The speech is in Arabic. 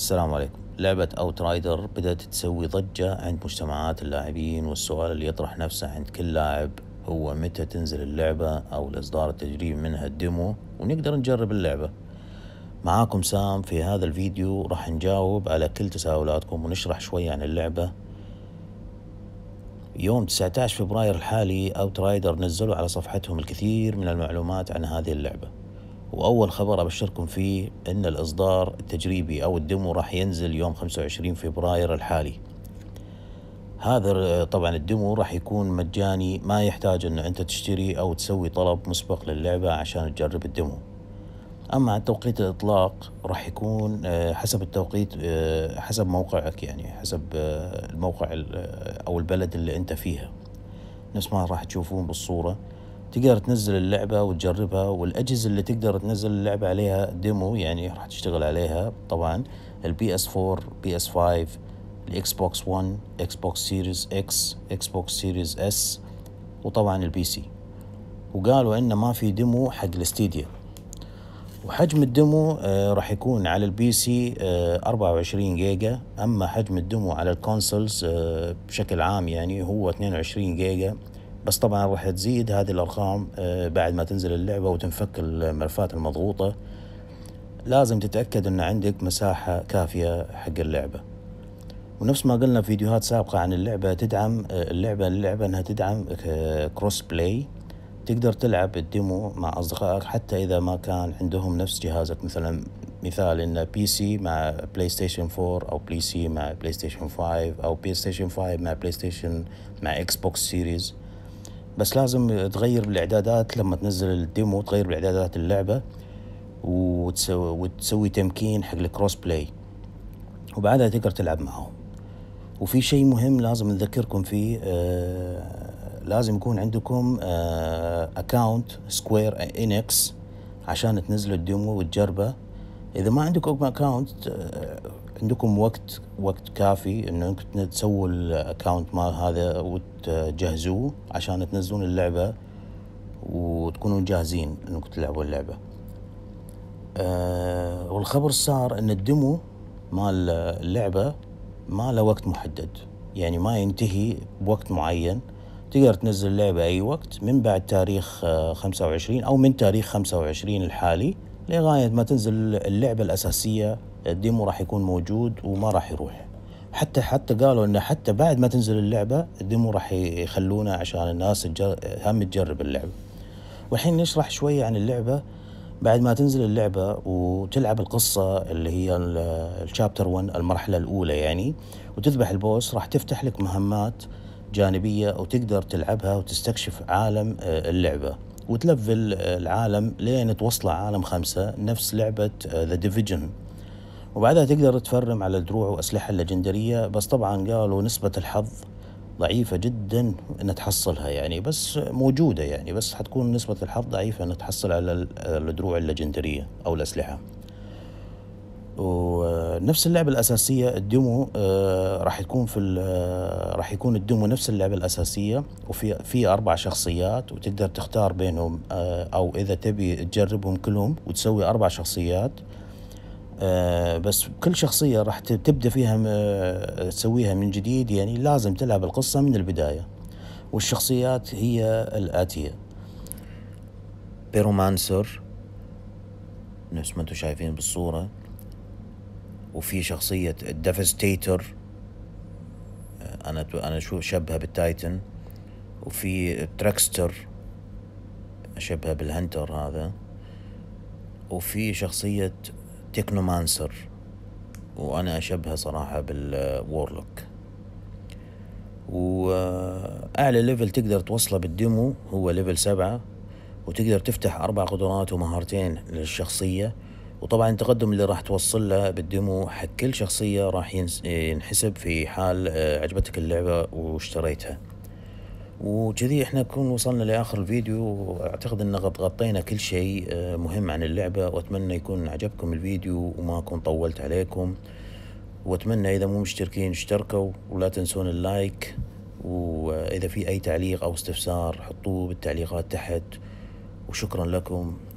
السلام عليكم لعبة أوت رايدر بدأت تسوي ضجة عند مجتمعات اللاعبين والسؤال اللي يطرح نفسه عند كل لاعب هو متى تنزل اللعبة أو الإصدار التجريبي منها الديمو ونقدر نجرب اللعبة معاكم سام في هذا الفيديو راح نجاوب على كل تساؤلاتكم ونشرح شوي عن اللعبة يوم 19 فبراير الحالي أوت رايدر نزلوا على صفحتهم الكثير من المعلومات عن هذه اللعبة وأول خبر أبشركم فيه أن الإصدار التجريبي أو الديمو راح ينزل يوم 25 فبراير الحالي هذا طبعا الديمو راح يكون مجاني ما يحتاج أنه أنت تشتري أو تسوي طلب مسبق للعبة عشان تجرب الديمو أما عن توقيت الإطلاق راح يكون آه، حسب التوقيت آه، حسب موقعك يعني حسب آه، الموقع أو البلد اللي أنت فيها نفس ما راح تشوفون بالصورة تقدر تنزل اللعبة وتجربها والأجهزة اللي تقدر تنزل اللعبة عليها ديمو يعني راح تشتغل عليها طبعا البي اس 4 بي اس 5 الاكس بوكس 1 اكس بوكس سيريز اكس اكس بوكس سيريز اس وطبعا البي سي وقالوا انه ما في ديمو حق الاستديو وحجم الديمو آه، راح يكون على البي سي 24 جيجا اما حجم الديمو على الكونسولز آه، بشكل عام يعني هو 22 جيجا بس طبعا راح تزيد هذه الارقام آه، بعد ما تنزل اللعبه وتنفك الملفات المضغوطه لازم تتاكد ان عندك مساحه كافيه حق اللعبه ونفس ما قلنا في فيديوهات سابقة عن اللعبة تدعم آه، اللعبة اللعبة انها تدعم كروس آه، بلاي تقدر تلعب الديمو مع اصدقائك حتى اذا ما كان عندهم نفس جهازك مثلا مثال ان بي سي مع بلاي ستيشن 4 او بي سي مع بلاي ستيشن 5 او بلاي ستيشن 5 مع بلاي ستيشن مع اكس بوكس سيريز بس لازم تغير بالاعدادات لما تنزل الديمو تغير بالاعدادات اللعبه وتسوي, وتسوي تمكين حق الكروس بلاي وبعدها تقدر تلعب معهم وفي شيء مهم لازم نذكركم فيه آه لازم يكون عندكم آه اكاونت سكوير انكس عشان تنزلوا الديمو وتجربه اذا ما عندكم اكاونت عندكم وقت وقت كافي انه انكم تسووا الاكونت مال هذا وتجهزوه عشان تنزلون اللعبة وتكونون جاهزين انكم تلعبوا اللعبة أه والخبر صار ان الدمو مال اللعبة ما له وقت محدد يعني ما ينتهي بوقت معين تقدر تنزل اللعبة أي وقت من بعد تاريخ آه، خمسة وعشرين أو من تاريخ خمسة وعشرين الحالي لغاية ما تنزل اللعبة الأساسية الديمو راح يكون موجود وما راح يروح حتى حتى قالوا انه حتى بعد ما تنزل اللعبه الديمو راح يخلونه عشان الناس هم تجرب اللعبه والحين نشرح شويه عن اللعبه بعد ما تنزل اللعبه وتلعب القصه اللي هي الشابتر 1 المرحله الاولى يعني وتذبح البوس راح تفتح لك مهمات جانبيه وتقدر تلعبها وتستكشف عالم آه، اللعبه وتلفل العالم لين توصله عالم خمسة نفس لعبة ذا آه، ديفيجن وبعدها تقدر تفرم على الدروع وأسلحة الليجندرية بس طبعا قالوا نسبة الحظ ضعيفة جدا ان تحصلها يعني بس موجودة يعني بس حتكون نسبة الحظ ضعيفة ان تحصل على الدروع الليجندرية او الاسلحة ونفس اللعبه الاساسيه الديمو آه، راح تكون في آه، راح يكون الديمو نفس اللعبه الاساسيه وفي في اربع شخصيات وتقدر تختار بينهم آه، او اذا تبي تجربهم كلهم وتسوي اربع شخصيات بس كل شخصيه راح تبدا فيها تسويها من جديد يعني لازم تلعب القصه من البدايه والشخصيات هي الاتيه بيرومانسر نفس ما انتم شايفين بالصوره وفي شخصية الديفستيتر أنا أنا شو شبهها بالتايتن وفي تراكستر شبهها بالهنتر هذا وفي شخصية تكنومانسر وأنا أشبهها صراحة بالورلوك وأعلى ليفل تقدر توصله بالديمو هو ليفل سبعة وتقدر تفتح أربع قدرات ومهارتين للشخصية وطبعا التقدم اللي راح توصل له بالديمو حق كل شخصية راح ينحسب في حال آه، عجبتك اللعبة واشتريتها وكذي احنا نكون وصلنا لاخر الفيديو واعتقد ان قد غطينا كل شيء آه، مهم عن اللعبة واتمنى يكون عجبكم الفيديو وما اكون طولت عليكم واتمنى اذا مو مشتركين اشتركوا ولا تنسون اللايك واذا في اي تعليق او استفسار حطوه بالتعليقات تحت وشكرا لكم